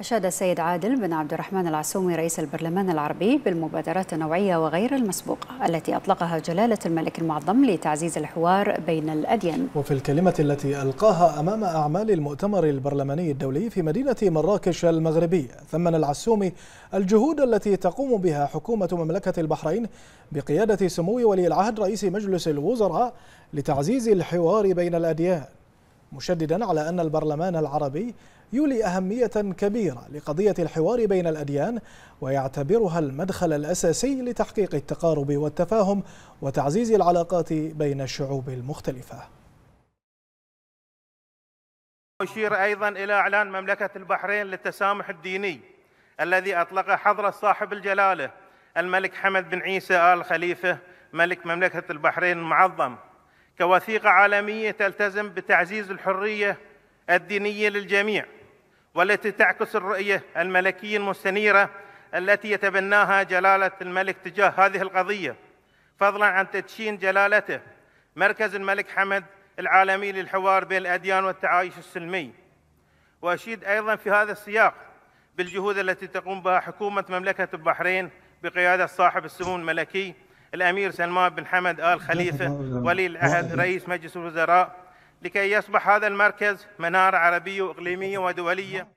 أشاد السيد عادل بن عبد الرحمن العسومي رئيس البرلمان العربي بالمبادرات النوعية وغير المسبوقة التي أطلقها جلالة الملك المعظم لتعزيز الحوار بين الأديان وفي الكلمة التي ألقاها أمام أعمال المؤتمر البرلماني الدولي في مدينة مراكش المغربية ثمن العسومي الجهود التي تقوم بها حكومة مملكة البحرين بقيادة سمو ولي العهد رئيس مجلس الوزراء لتعزيز الحوار بين الأديان مشددا على أن البرلمان العربي يولي أهمية كبيرة لقضية الحوار بين الأديان ويعتبرها المدخل الأساسي لتحقيق التقارب والتفاهم وتعزيز العلاقات بين الشعوب المختلفة أشير أيضا إلى إعلان مملكة البحرين للتسامح الديني الذي أطلقه حضرة صاحب الجلالة الملك حمد بن عيسى آل خليفة ملك مملكة البحرين المعظم كوثيقة عالمية تلتزم بتعزيز الحرية الدينية للجميع والتي تعكس الرؤية الملكية المستنيرة التي يتبناها جلالة الملك تجاه هذه القضية فضلا عن تدشين جلالته مركز الملك حمد العالمي للحوار بين الأديان والتعايش السلمي وأشيد أيضا في هذا السياق بالجهود التي تقوم بها حكومة مملكة البحرين بقيادة صاحب السمو الملكي الأمير سلمان بن حمد آل خليفة ولي العهد رئيس مجلس الوزراء لكي يصبح هذا المركز منارة عربية وإقليمية ودولية